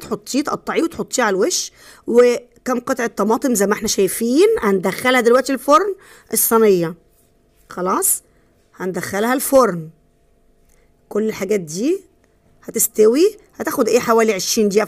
تحطيه تقطعيه وتحطيه على الوش وكم قطعه طماطم زي ما احنا شايفين هندخلها دلوقتي الفرن الصينيه خلاص هندخلها الفرن كل الحاجات دي هتستوي هتاخد ايه حوالي 20 دقيقه